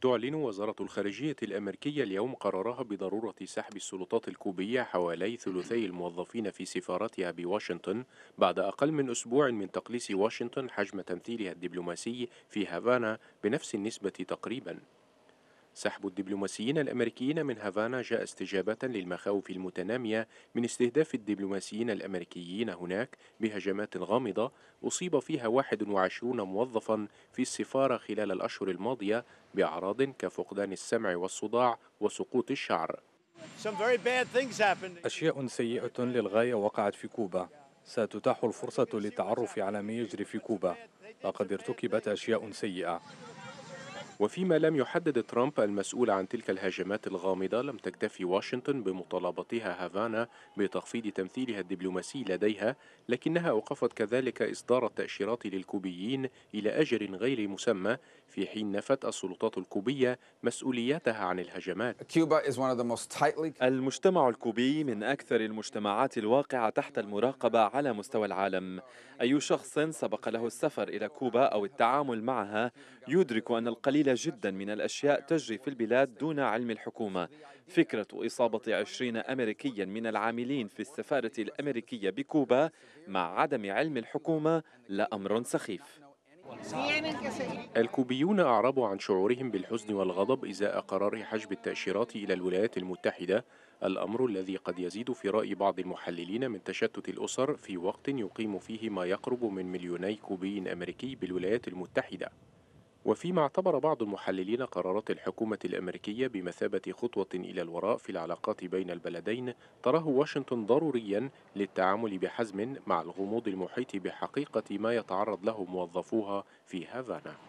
تعلن وزارة الخارجية الأمريكية اليوم قرارها بضرورة سحب السلطات الكوبية حوالي ثلثي الموظفين في سفارتها بواشنطن بعد أقل من أسبوع من تقليص واشنطن حجم تمثيلها الدبلوماسي في هافانا بنفس النسبة تقريباً سحب الدبلوماسيين الأمريكيين من هافانا جاء استجابة للمخاوف المتنامية من استهداف الدبلوماسيين الأمريكيين هناك بهجمات غامضة أصيب فيها 21 موظفا في السفارة خلال الأشهر الماضية بأعراض كفقدان السمع والصداع وسقوط الشعر أشياء سيئة للغاية وقعت في كوبا ستتاح الفرصة للتعرف على ما يجري في كوبا لقد ارتكبت أشياء سيئة وفيما لم يحدد ترامب المسؤول عن تلك الهجمات الغامضة لم تكتفي واشنطن بمطالبتها هافانا بتخفيض تمثيلها الدبلوماسي لديها لكنها أوقفت كذلك إصدار التأشيرات للكوبيين إلى أجل غير مسمى في حين نفت السلطات الكوبية مسؤوليتها عن الهجمات المجتمع الكوبي من أكثر المجتمعات الواقعة تحت المراقبة على مستوى العالم أي شخص سبق له السفر إلى كوبا أو التعامل معها يدرك أن القليل قليلة جدا من الأشياء تجري في البلاد دون علم الحكومة فكرة إصابة عشرين أمريكيا من العاملين في السفارة الأمريكية بكوبا مع عدم علم الحكومة لأمر سخيف الكوبيون أعربوا عن شعورهم بالحزن والغضب إزاء قرار حجب التأشيرات إلى الولايات المتحدة الأمر الذي قد يزيد في رأي بعض المحللين من تشتت الأسر في وقت يقيم فيه ما يقرب من مليوني كوبي أمريكي بالولايات المتحدة وفيما اعتبر بعض المحللين قرارات الحكومة الأمريكية بمثابة خطوة إلى الوراء في العلاقات بين البلدين تراه واشنطن ضروريا للتعامل بحزم مع الغموض المحيط بحقيقة ما يتعرض له موظفوها في هافانا